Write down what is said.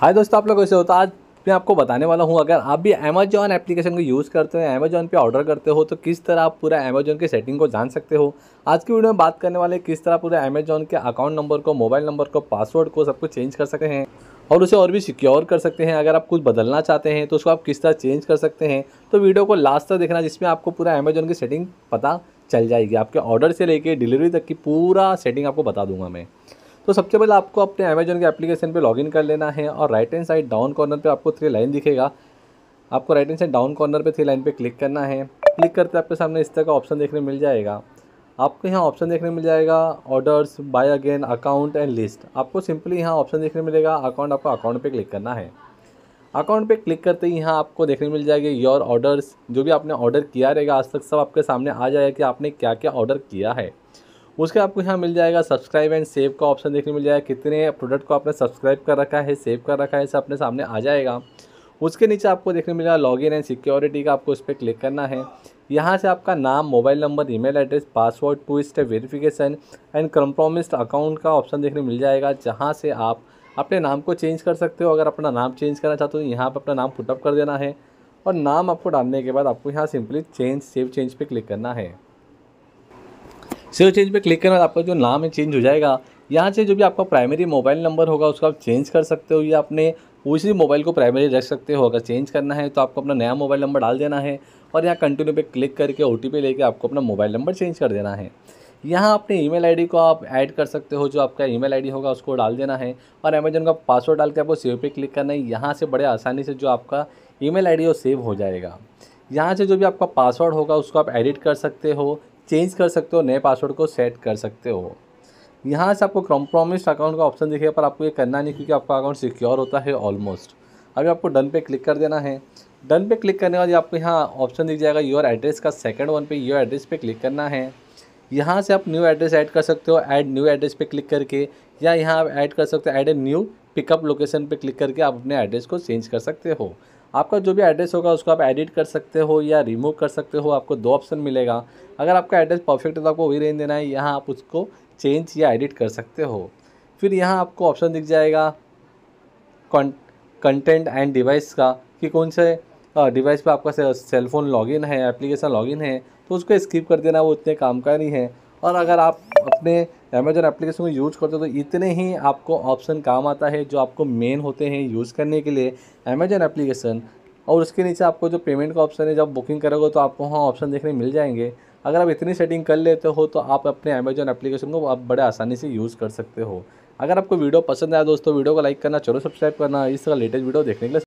हाय दोस्तों आप लोग कैसे होता तो आज मैं आपको बताने वाला हूँ अगर आप भी अमेजॉन एप्लीकेशन को यूज़ करते हो अमेजॉन पे ऑर्डर करते हो तो किस तरह आप पूरा अमेजॉन के सेटिंग को जान सकते हो आज की वीडियो में बात करने वाले किस तरह पूरे अमेजॉन के अकाउंट नंबर को मोबाइल नंबर को पासवर्ड को सब कुछ चेंज कर सकते हैं और उसे और भी सिक्योर कर सकते हैं अगर आप कुछ बदलना चाहते हैं तो उसको आप किस तरह चेंज कर सकते हैं तो वीडियो को लास्ट तक देखना जिसमें आपको पूरा अमेजॉन की सेटिंग पता चल जाएगी आपके ऑर्डर से लेके डिलीवरी तक की पूरा सेटिंग आपको बता दूंगा मैं तो सबसे पहले आपको अपने अमेजोन के एप्लीकेशन पर लॉगिन कर लेना है और right hand side down corner पर आपको थ्री लाइन दिखेगा आपको right hand side down corner पर थ्री लाइन पर क्लिक करना है क्लिक करते आपके सामने इस तरह का ऑप्शन देखने मिल जाएगा आपको यहाँ ऑप्शन देखने मिल जाएगा orders buy again account and list आपको सिंपली यहाँ ऑप्शन देखने मिलेगा अकाउंट आपको अकाउंट पे क्लिक करना है अकाउंट पे क्लिक करते ही यहाँ आपको देखने मिल जाएगी योर ऑर्डर्स जो भी आपने ऑर्डर किया रहेगा आज तक सब आपके सामने आ जाएगा कि आपने क्या क्या ऑर्डर किया है उसके आपको यहाँ मिल जाएगा सब्सक्राइब एंड सेव का ऑप्शन देखने मिल जाएगा कितने प्रोडक्ट को आपने सब्सक्राइब कर रखा है सेव कर रखा है सब अपने सामने आ जाएगा उसके नीचे आपको देखने मिलेगा इन एंड सिक्योरिटी का आपको इस पर क्लिक करना है यहाँ से आपका नाम mobile number email address password two step verification and compromised account का ऑप्शन देखने मिल जाएगा जहाँ से आप अपने नाम को चेंज कर सकते हो अगर अपना नाम चेंज करना चाहते हो यहाँ पर अपना नाम पुटअप कर देना है और नाम आपको डालने के बाद आपको यहाँ सिंपली चेंज सेव चेंज पे क्लिक करना है सेव चेंज पे क्लिक करना आपका जो नाम है चेंज हो जाएगा यहाँ से जो भी आपका प्राइमरी मोबाइल नंबर होगा उसको आप चेंज कर सकते हो या अपने उसी मोबाइल को प्राइमरी रख सकते हो अगर चेंज करना है तो आपको अपना नया मोबाइल नंबर डाल देना है और यहाँ कंटिन्यू पे क्लिक करके ओ टी लेके आपको अपना मोबाइल नंबर चेंज कर देना है यहाँ अपने ईमेल आईडी को आप ऐड कर सकते हो जो आपका ईमेल आईडी होगा उसको डाल देना है और अमेजन का पासवर्ड डाल के आपको सेव पे क्लिक करना है यहाँ से बड़े आसानी से जो आपका ईमेल आईडी वो सेव हो जाएगा यहाँ से जो भी आपका पासवर्ड होगा उसको आप एडिट कर सकते हो चेंज कर सकते हो नए पासवर्ड को सेट कर सकते हो यहाँ से आपको कॉम्प्रोमिस्ड अकाउंट का ऑप्शन दिखेगा पर आपको ये करना नहीं क्योंकि आपका अकाउंट सिक्योर होता है ऑलमोस्ट अभी आपको डन पे क्लिक कर देना है डन पे क्लिक करने के बाद आपको यहाँ ऑप्शन दिख जाएगा योर एड्रेस का सेकंड वन पे योर एड्रेस पे क्लिक करना है यहाँ से आप न्यू एड्रेस ऐड कर सकते हो ऐड न्यू एड्रेस पे क्लिक करके या यहाँ आप ऐड कर सकते हो add a new pickup location पे क्लिक करके आप अपने एड्रेस को चेंज कर सकते हो आपका जो भी एड्रेस होगा उसको आप एडिट कर सकते हो या रिमूव कर सकते हो आपको दो ऑप्शन मिलेगा अगर आपका एड्रेस परफेक्ट है तो आपको वही रेंज देना है यहाँ आप उसको चेंज या एडिट कर सकते हो फिर यहाँ आपको ऑप्शन दिख जाएगा कंटेंट एंड डिवाइस का कि कौन से डिवाइस पे आपका सेलफोन लॉगिन है एप्लीकेशन लॉगिन है तो उसको स्किप कर देना वो इतने काम का नहीं है और अगर आप अपने अमेजन एप्लीकेशन को यूज करते हो तो इतने ही आपको ऑप्शन काम आता है जो आपको मेन होते हैं यूज़ करने के लिए अमेजन एप्लीकेशन और उसके नीचे आपको जो पेमेंट का ऑप्शन है जब बुकिंग करोगे तो आपको वहाँ ऑप्शन देखने मिल जाएंगे अगर आप इतनी सेटिंग कर लेते हो तो आप अपने अमेजन एप्लीकेशन को आप बड़े आसानी से यूज़ कर सकते हो अगर आपको वीडियो पसंद आया दोस्तों वीडियो को लाइक करना चलो सब्सक्राइब करना इस तरह लेटेस्ट वीडियो देखने के लिए